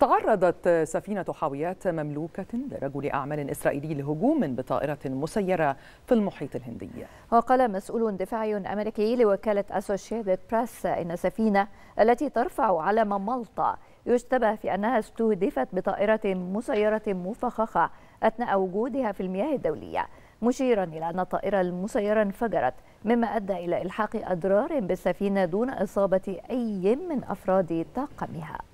تعرضت سفينة حاويات مملوكة لرجل أعمال إسرائيلي لهجوم بطائرة مسيرة في المحيط الهندي وقال مسؤول دفاعي أمريكي لوكالة أسوشيتد براس إن السفينة التي ترفع علم مالطا يشتبه في أنها استهدفت بطائرة مسيرة مفخخة أثناء وجودها في المياه الدولية مشيرا إلى أن الطائرة المسيرة انفجرت مما أدى إلى إلحاق أضرار بالسفينة دون إصابة أي من أفراد طاقمها